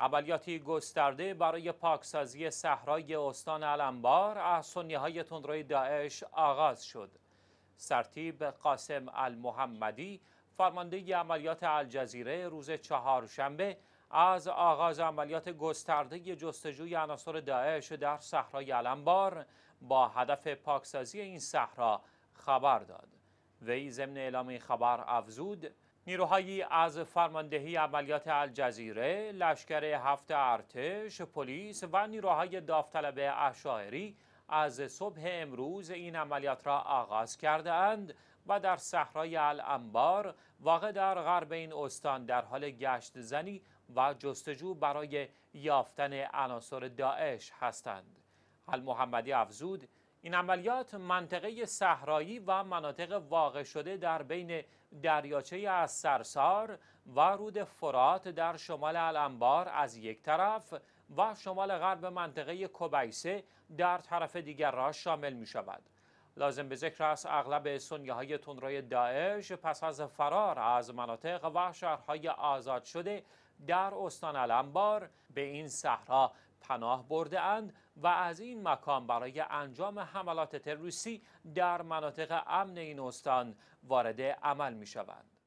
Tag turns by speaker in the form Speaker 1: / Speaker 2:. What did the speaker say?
Speaker 1: عملیاتی گسترده برای پاکسازی صحرای استان علمبار از سنی های تندروی داعش آغاز شد. سرتیب قاسم المحمدی فرمانده عملیات الجزیره روز چهارشنبه از آغاز عملیات گسترده جستجوی عناصر داعش در صحرای علمبار با هدف پاکسازی این صحرا خبر داد. وی ضمن اعلام خبر افزود نیروهایی از فرماندهی عملیات الجزیره، لشکر هفت ارتش، پلیس و نیروهای داوطلب اشاعری از صبح امروز این عملیات را آغاز کرده اند و در صحرای الانبار واقع در غرب این استان در حال گشت زنی و جستجو برای یافتن عناصر داعش هستند. المحمدی افزود این عملیات منطقه صحرایی و مناطق واقع شده در بین دریاچه از سرسار و رود فرات در شمال الانبار از یک طرف و شمال غرب منطقه کوبیسه در طرف دیگر را شامل می شود. لازم به ذکر است اغلب سنیه های داعش پس از فرار از مناطق و شهرهای آزاد شده در استان الانبار به این صحرا پناه برده اند و از این مکان برای انجام حملات تروریستی در مناطق امن این استان وارد عمل می شوند.